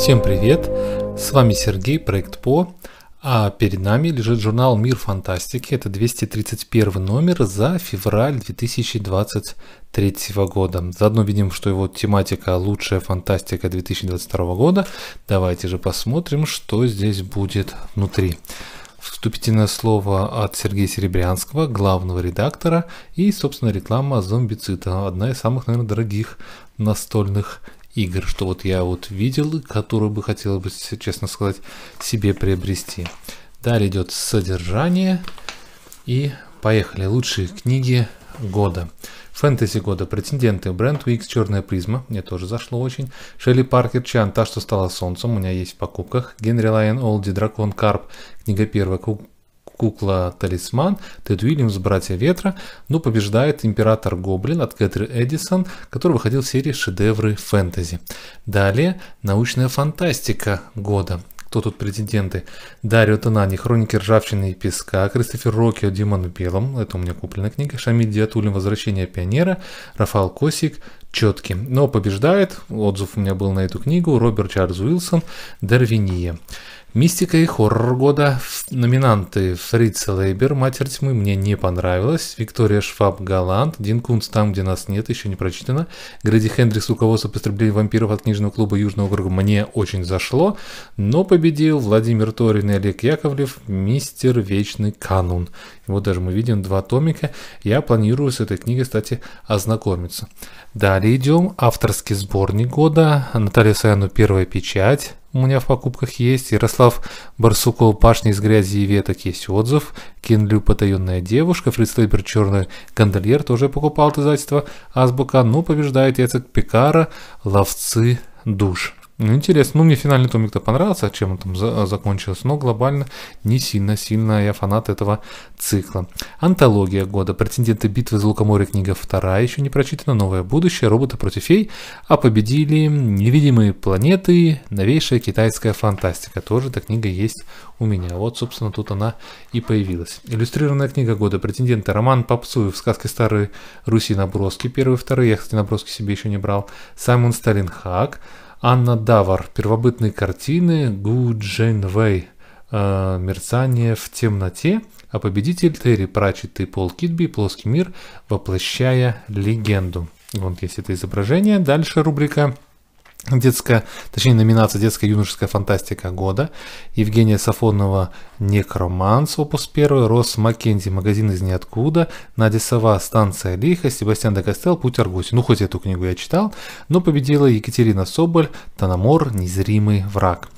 Всем привет! С вами Сергей, проект ПО. А перед нами лежит журнал «Мир фантастики». Это 231 номер за февраль 2023 года. Заодно видим, что его тематика «Лучшая фантастика 2022 года». Давайте же посмотрим, что здесь будет внутри. Вступительное слово от Сергея Серебрянского, главного редактора, и, собственно, реклама зомбицита, одна из самых, наверное, дорогих настольных игр, что вот я вот видел, которую бы хотел бы, честно сказать, себе приобрести. Далее идет содержание и поехали. Лучшие книги года. Фэнтези года. Претенденты. Брэнд Уикс, Черная призма. Мне тоже зашло очень. Шелли Паркер Чан. Та, что стала солнцем. У меня есть в покупках. Генри Лайон Олди, Дракон Карп. Книга первая кукла-талисман, Тед Уильямс «Братья Ветра», но ну, побеждает «Император Гоблин» от Кэтрин Эдисон, который выходил в серии «Шедевры фэнтези». Далее «Научная фантастика года», кто тут президенты? Дарио Танани, Хроники ржавчины и песка, Кристофер Рокио, Димон Белом, это у меня купленная книга, Шамиль Диатулин, Возвращение пионера, Рафал Косик, четким. Но побеждает, отзыв у меня был на эту книгу, Роберт Чарльз Уилсон «Дарвиния». Мистика и хоррор года. Номинанты Фрица Лейбер, Матерь тьмы, мне не понравилась. Виктория Шваб Галант, Дин Кунц там, где нас нет, еще не прочитано. Грэди Хендрикс, руководство по истреблению вампиров от книжного клуба Южного округа мне очень зашло. Но победил Владимир Торин и Олег Яковлев, Мистер Вечный Канун. Вот даже мы видим два томика. Я планирую с этой книгой, кстати, ознакомиться. Далее идем. Авторский сборник года. Наталья Саяну «Первая печать» у меня в покупках есть. Ярослав Барсуков «Пашня из грязи и веток» есть отзыв. Кинлю «Потаенная девушка». Фриц Лейбер «Черный гондольер» тоже покупал от издательства Азбука. Ну, побеждает Яцек Пикара «Ловцы душ». Ну, интересно. Ну, мне финальный томик-то понравился, чем он там за- а, закончился, но глобально не сильно-сильно я фанат этого цикла. Антология года. Претенденты битвы за Лукоморье книга вторая, еще не прочитана, новое будущее, роботы против фей, а победили невидимые планеты, новейшая китайская фантастика. Тоже эта книга есть у меня. Вот, собственно, тут она и появилась. Иллюстрированная книга года. Претенденты Роман Попсуев, сказки старой Руси наброски, первые, вторые. Я, кстати, наброски себе еще не брал. Саймон Сталинхак. Хак Анна Давар. Первобытные картины Гу Джейн Вэй. Э, Мерцание в темноте. А победитель Терри Прачет и Пол Китби. Плоский мир, воплощая легенду. Вот есть это изображение. Дальше рубрика детская, точнее номинация «Детская юношеская фантастика года», Евгения Сафонова «Некроманс», выпуск первый, Рос Маккензи «Магазин из ниоткуда», Надя Сова «Станция лиха», Себастьян де Костел «Путь Аргуси». Ну, хоть эту книгу я читал, но победила Екатерина Соболь «Тономор. Незримый враг».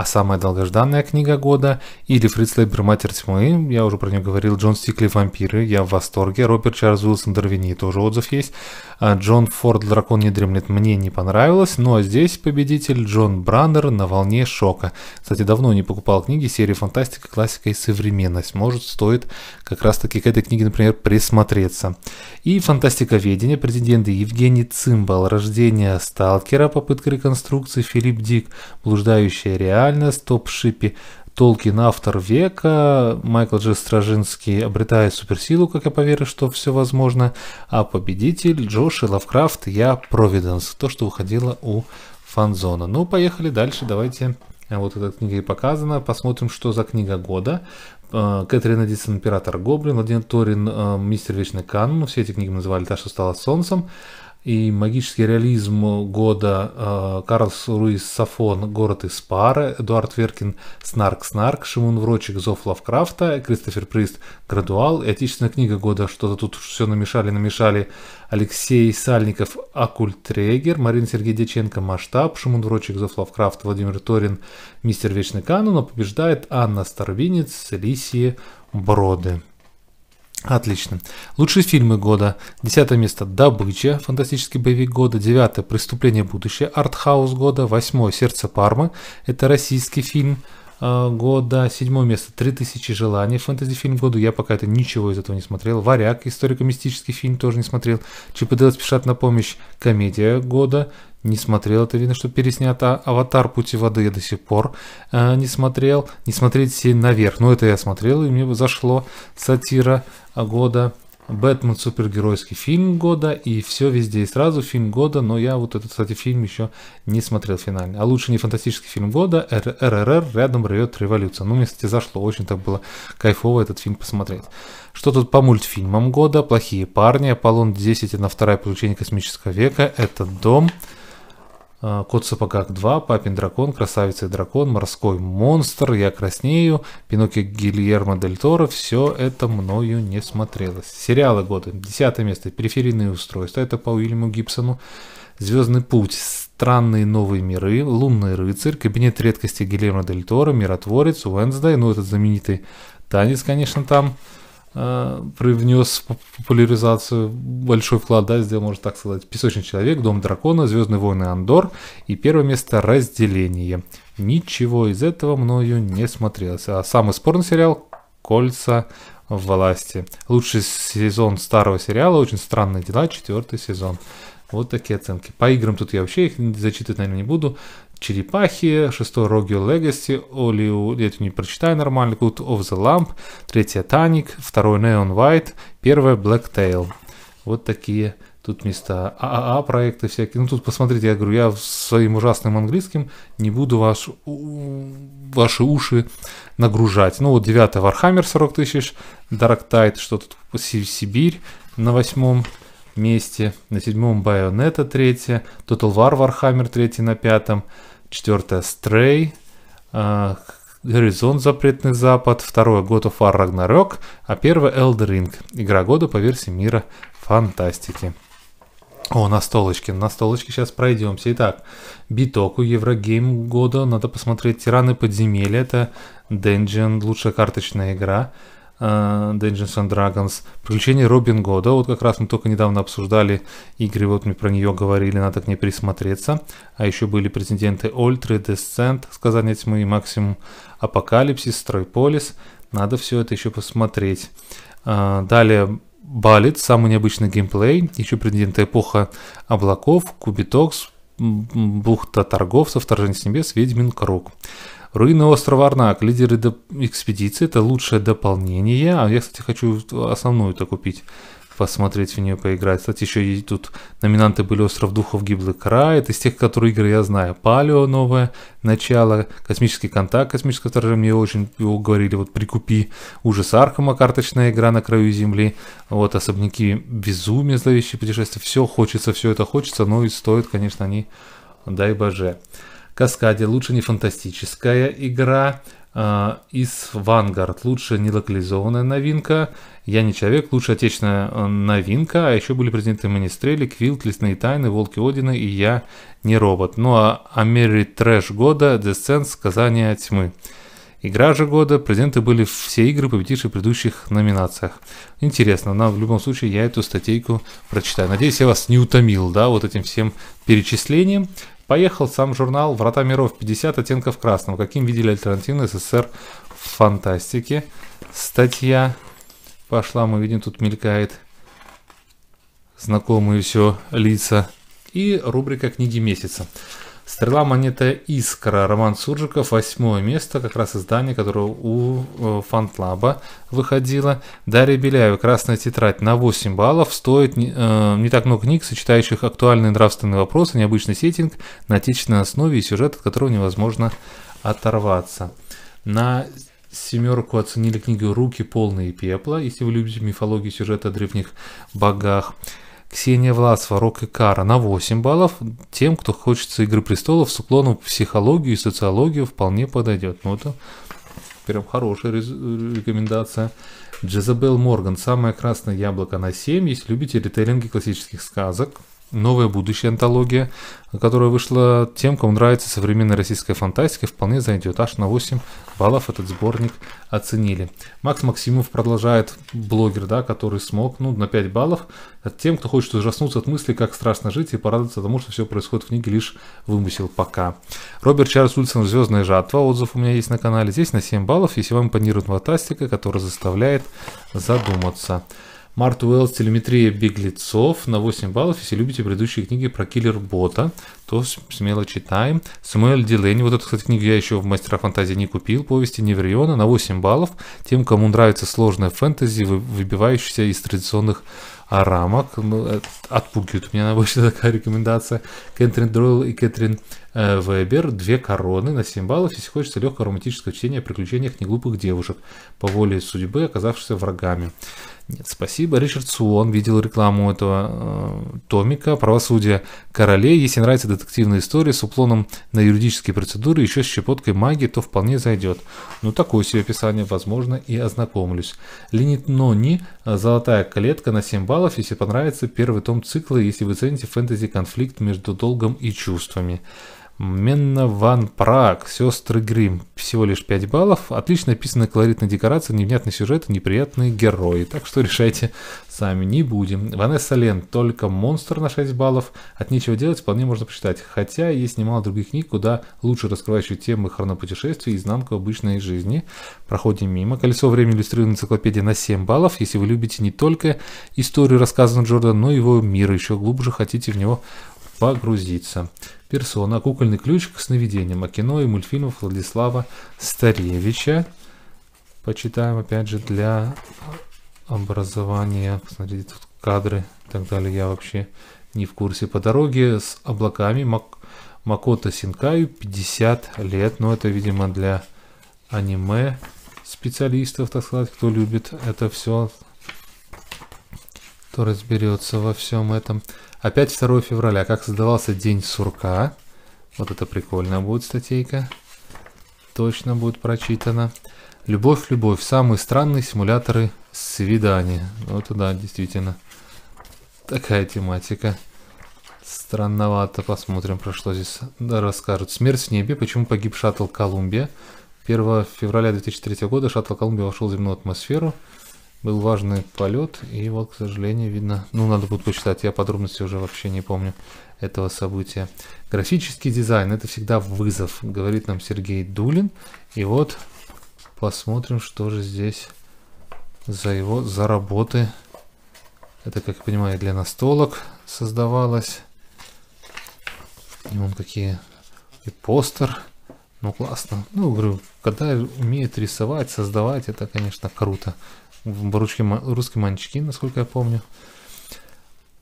А самая долгожданная книга года или Фриц Лейбер «Матерь тьмы», я уже про нее говорил, Джон Стикли «Вампиры», я в восторге, Роберт Чарльз Уилсон «Дорвини», тоже отзыв есть, а, Джон Форд «Дракон не дремлет», мне не понравилось, но ну, а здесь победитель Джон Браннер «На волне шока». Кстати, давно не покупал книги серии «Фантастика», «Классика» и «Современность». Может, стоит как раз-таки к этой книге, например, присмотреться. И Фантастика Ведения президенты Евгений Цимбал, «Рождение сталкера», попытка реконструкции, Филипп Дик, «Блуждающая реальность», реальность, топ-шипи Толкин автор века, Майкл Дж. Стражинский обретает суперсилу, как я поверю, что все возможно, а победитель Джош и Лавкрафт «Я Провиденс», то, что выходило у фанзона. Ну, поехали дальше, давайте э, вот эта книга и показана. Посмотрим, что за книга года. Э, Кэтрин Эдисон, Император Гоблин, Владимир Торин, э, Мистер Вечный ну Все эти книги называли «Та, что стало солнцем» и магический реализм года э, Карлс Руис Сафон «Город из пары», Эдуард Веркин «Снарк Снарк», Шимун Врочек «Зов Лавкрафта», Кристофер Прист «Градуал» и отечественная книга года «Что-то тут все намешали-намешали», Алексей Сальников «Акультрегер», Марина Сергей Дьяченко, «Масштаб», Шимун Врочек «Зов Лавкрафта», Владимир Торин «Мистер Вечный Канон, но побеждает Анна Старвинец, Лисии Броды. Отлично. Лучшие фильмы года. Десятое место «Добыча», фантастический боевик года. Девятое «Преступление будущее», артхаус года. Восьмое «Сердце Пармы». Это российский фильм. А, года, седьмое место три тысячи желаний желаний» фэнтези-фильм года. Я пока это ничего из этого не смотрел. «Варяг» историко-мистический фильм тоже не смотрел. «ЧПД спешат на помощь» комедия года. Не смотрел, это видно, что переснято. А, «Аватар. Пути воды» я до сих пор э, не смотрел. Не смотреть «Сень наверх». Но ну, это я смотрел, и мне зашло сатира года. Бэтмен супергеройский фильм года и все везде и сразу фильм года, но я вот этот, кстати, фильм еще не смотрел финально. А лучше не фантастический фильм года, РРР, рядом рвет революция. Ну, мне, кстати, зашло, очень так было кайфово этот фильм посмотреть. Что тут по мультфильмам года? Плохие парни, Аполлон 10 и на второе приключение космического века, Это дом. А, кот в сапогах 2, Папин дракон, Красавица и дракон, Морской монстр, Я краснею, Пиноккио Гильермо Дель Торо. Все это мною не смотрелось. Сериалы года. Десятое место. Периферийные устройства. Это по Уильяму Гибсону. Звездный путь. Странные новые миры. Лунный рыцарь. Кабинет редкости Гильермо Дель Торо. Миротворец. Уэнсдай. Ну, этот знаменитый танец, конечно, там. Э, привнес в популяризацию большой вклад, да, сделал, можно так сказать, «Песочный человек», «Дом дракона», «Звездные войны Андор» и первое место «Разделение». Ничего из этого мною не смотрелось. А самый спорный сериал «Кольца власти». Лучший сезон старого сериала «Очень странные дела», четвертый сезон. Вот такие оценки. По играм тут я вообще их зачитывать, наверное, не буду черепахи, шестой Rogue Legacy, Олиу, я это не прочитаю нормально, Good of the Lamp, третья Таник, второй Neon White, Black Tail, Вот такие тут места. ААА а а проекты всякие. Ну тут посмотрите, я говорю, я своим ужасным английским не буду ваш, ваши уши нагружать. Ну вот 9 Warhammer 40 тысяч, Dark Tide, что тут, Сибирь на восьмом месте, на седьмом байонета 3, Total War Warhammer 3 на пятом, четвертое Stray, Горизонт а, Запретный Запад, второе God of War Ragnarok, а первое Elder Ring, игра года по версии мира фантастики. О, на столочке, на столочке сейчас пройдемся. Итак, битоку Еврогейм года, надо посмотреть Тираны подземелья, это Dungeon, лучшая карточная игра. Э, Dungeons and Dragons, приключения Робин Года, вот как раз мы только недавно обсуждали игры, вот мы про нее говорили, надо к ней присмотреться, а еще были претенденты Ольтры, Descent, Сказание Тьмы и Максимум Апокалипсис, Стройполис, надо все это еще посмотреть. Э, далее Балит, самый необычный геймплей, еще претенденты Эпоха облаков, Кубитокс, Бухта Торговца, Вторжение с небес, Ведьмин круг. Руины острова Арнак, лидеры экспедиции, это лучшее дополнение. А я, кстати, хочу основную-то купить посмотреть в нее поиграть. Кстати, еще и тут номинанты были «Остров духов гиблый край». Это из тех, которые игры я знаю. «Палео» новое, «Начало», «Космический контакт», «Космическое вторжение». Мне очень его говорили, вот «Прикупи», «Ужас Архама карточная игра на краю земли. Вот «Особняки безумие «Зловещие путешествия». Все хочется, все это хочется, но и стоит, конечно, они, дай боже. Каскаде лучше не фантастическая игра, а, из Vanguard лучше не локализованная новинка, Я не человек, лучше отечественная э, новинка, а еще были презенты Министрели, Квилт, Лесные тайны, Волки Одина и Я не робот. Ну а Амери Трэш года, Десцент, Сказание тьмы. Игра же года, презенты были все игры, победившие в предыдущих номинациях. Интересно, нам в любом случае я эту статейку прочитаю. Надеюсь, я вас не утомил, да, вот этим всем перечислением. Поехал сам журнал «Врата миров. 50 оттенков красного». Каким видели альтернативный СССР в фантастике? Статья пошла, мы видим, тут мелькает знакомые все лица. И рубрика «Книги месяца». Стрела монета Искра. Роман Суржиков. Восьмое место. Как раз издание, которое у э, Фантлаба выходило. Дарья Беляева. Красная тетрадь на 8 баллов. Стоит не, э, не так много книг, сочетающих актуальные нравственные вопросы, необычный сеттинг на отечественной основе и сюжет, от которого невозможно оторваться. На семерку оценили книгу «Руки полные пепла», если вы любите мифологию сюжета о древних богах. Ксения Власова, Рок и Кара на 8 баллов. Тем, кто хочется «Игры престолов» с уклоном в психологию и социологию вполне подойдет. Ну, это прям хорошая рекомендация. Джезабел Морган, «Самое красное яблоко» на 7, если любите ритейлинги классических сказок новая будущая антология, которая вышла тем, кому нравится современная российская фантастика, вполне зайдет. Аж на 8 баллов этот сборник оценили. Макс Максимов продолжает блогер, да, который смог, ну, на 5 баллов, тем, кто хочет ужаснуться от мысли, как страшно жить и порадоваться тому, что все происходит в книге, лишь вымысел пока. Роберт Чарльз Ульсон «Звездная жатва», отзыв у меня есть на канале, здесь на 7 баллов, если вам импонирует фантастика, которая заставляет задуматься. Март Уэллс «Телеметрия беглецов» на 8 баллов. Если любите предыдущие книги про киллер-бота, то смело читаем. Самуэль Дилейни, вот эту, кстати, книгу я еще в «Мастера фантазии» не купил, повести Невриона на 8 баллов. Тем, кому нравится сложная фэнтези, выбивающаяся из традиционных а рамок. Ну, э, отпугивает у меня обычно такая рекомендация. Кэтрин Дройл и Кэтрин э, Вебер. Две короны на 7 баллов. Если хочется легкого романтического чтения о приключениях неглупых девушек, по воле судьбы оказавшихся врагами. Нет, спасибо. Ричард Суон видел рекламу этого э, томика «Правосудие королей». Если нравится детективная история с уклоном на юридические процедуры, еще с щепоткой магии, то вполне зайдет. Ну, такое себе описание, возможно, и ознакомлюсь. Линит Нонни э, «Золотая клетка» на 7 баллов, если понравится первый том цикла, если вы цените фэнтези-конфликт между долгом и чувствами. Менна Ван Праг, Сестры Грим, всего лишь 5 баллов. Отлично описанная колоритная декорация, невнятный сюжет и неприятные герои. Так что решайте сами, не будем. Ванесса Лен, только монстр на 6 баллов. От нечего делать вполне можно почитать. Хотя есть немало других книг, куда лучше раскрывающие темы хронопутешествий и изнанку обычной жизни. Проходим мимо. Колесо времени иллюстрированная энциклопедия на 7 баллов. Если вы любите не только историю, рассказанную Джордан, но и его мир, еще глубже хотите в него погрузиться. Персона. Кукольный ключ к сновидениям. О кино и мультфильмов Владислава Старевича. Почитаем, опять же, для образования. Посмотрите, тут кадры и так далее. Я вообще не в курсе. По дороге с облаками Мак... Макото Синкаю 50 лет. Но это, видимо, для аниме специалистов, так сказать, кто любит это все кто разберется во всем этом. Опять 2 февраля. Как создавался день сурка. Вот это прикольная будет статейка. Точно будет прочитана. Любовь, любовь. Самые странные симуляторы свидания. Вот да, действительно. Такая тематика. Странновато. Посмотрим, про что здесь расскажут. Смерть в небе. Почему погиб шаттл Колумбия? 1 февраля 2003 года шаттл Колумбия вошел в земную атмосферу был важный полет, и вот, к сожалению, видно... Ну, надо будет почитать, я подробности уже вообще не помню этого события. Графический дизайн – это всегда вызов, говорит нам Сергей Дулин. И вот посмотрим, что же здесь за его за работы. Это, как я понимаю, для настолок создавалось. И вон какие и постер. Ну, классно. Ну, говорю, когда умеет рисовать, создавать, это, конечно, круто в ручке, «Русский манчкин», насколько я помню.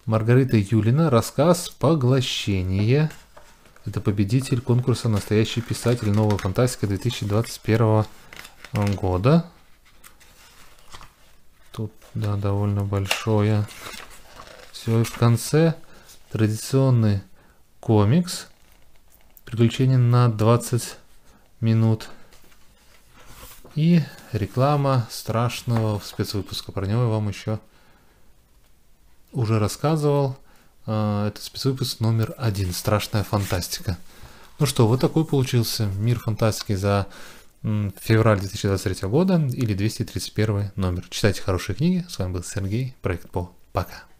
Маргарита Юлина, рассказ «Поглощение». Это победитель конкурса «Настоящий писатель. Новая фантастика» 2021 года. Тут, да, довольно большое. Все, и в конце традиционный комикс. Приключение на 20 минут. И реклама страшного спецвыпуска. Про него я вам еще уже рассказывал. А, это спецвыпуск номер один. Страшная фантастика. Ну что, вот такой получился мир фантастики за февраль 2023 года или 231 номер. Читайте хорошие книги. С вами был Сергей, проект По. Пока.